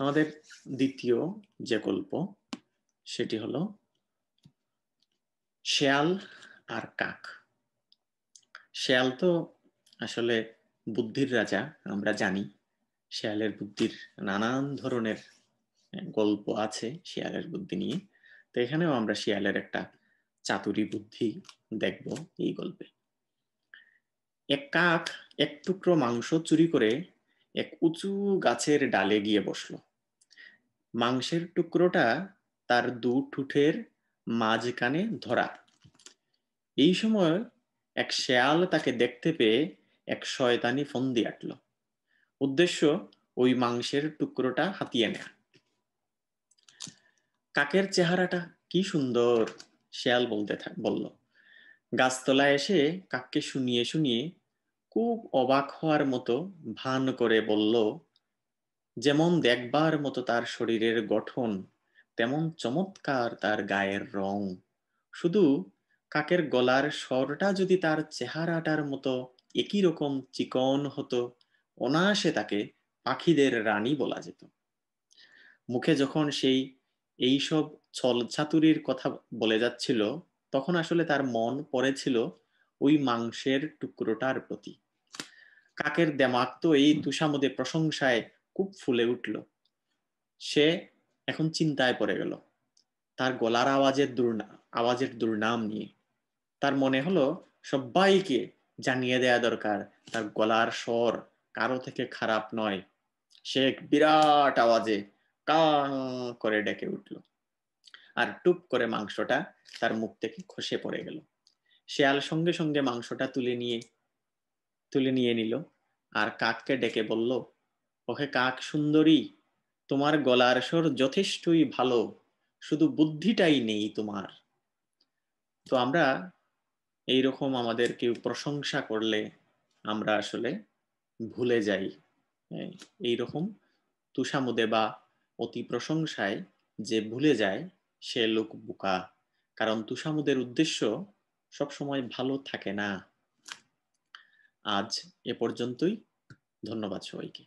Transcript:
আমাদের দ্বিতীয় যে গল্প সেটি হলো শেয়াল আর কাক শেয়াল তো আসলে বুদ্ধির রাজা আমরা জানি শেয়ালের বুদ্ধির নানান ধরনের গল্প আছে শেয়ালের বুদ্ধি নিয়ে তো এখানেও আমরা শেয়ালের একটা চাতুরি বুদ্ধি দেখব এই গল্পে এক কাক এক টুকরো মাংস চুরি করে এক উঁচু গাছের ডালে গিয়ে বসল মাংসের টুকরোটা তার দু ঠুঠের মাঝখানে ধরা এই সময় এক শেয়াল তাকে দেখতে পেয়ে এক শয়তানি ফন্দি আটল উদ্দেশ্য ওই মাংসের টুকরোটা হাতিয়ে নেয়া কাকের চেহারাটা কি সুন্দর শেয়াল বলতে বলল গাছতলায় এসে কাককে শুনিয়ে শুনিয়ে খুব অবাক হওয়ার মতো ভান করে বলল যেমন দেখবার মতো তার শরীরের গঠন তেমন চমৎকার তার গায়ের রং শুধু কাকের গলার স্বরটা যদি তার চেহারাটার মতো একই রকম চিকন হতো অনায়াসে তাকে পাখিদের রানী বলা যেত মুখে যখন সেই এইসব ছলছাতুরির কথা বলে যাচ্ছিল তখন আসলে তার মন পড়েছিল ওই মাংসের টুকরোটার প্রতি কাকের দেমাক তো এই তুষামদে প্রশংসায় খুব ফুলে উঠল সে এখন চিন্তায় পড়ে গেল তার গলার আওয়াজের দুর্না আওয়াজের দুর্নাম নিয়ে তার মনে হলো সবাইকে জানিয়ে দেয়া দরকার তার গলার স্বর কারো থেকে খারাপ নয় সে এক বিরাট আওয়াজে কাং করে ডেকে উঠল আর টুপ করে মাংসটা তার মুখ থেকে খসে পড়ে গেল শেয়াল সঙ্গে সঙ্গে মাংসটা তুলে নিয়ে তুলে নিয়ে নিল আর কাককে ডেকে বলল ওকে কাক সুন্দরী তোমার গলার স্বর যথেষ্টই ভালো শুধু বুদ্ধিটাই নেই তোমার তো আমরা এইরকম আমাদের কেউ প্রশংসা করলে আমরা আসলে ভুলে যাই এইরকম তুষামুদে বা অতি প্রশংসায় যে ভুলে যায় সে লোক বোকা কারণ তুষামুদের উদ্দেশ্য সবসময় ভালো থাকে না আজ এ পর্যন্তই ধন্যবাদ সবাইকে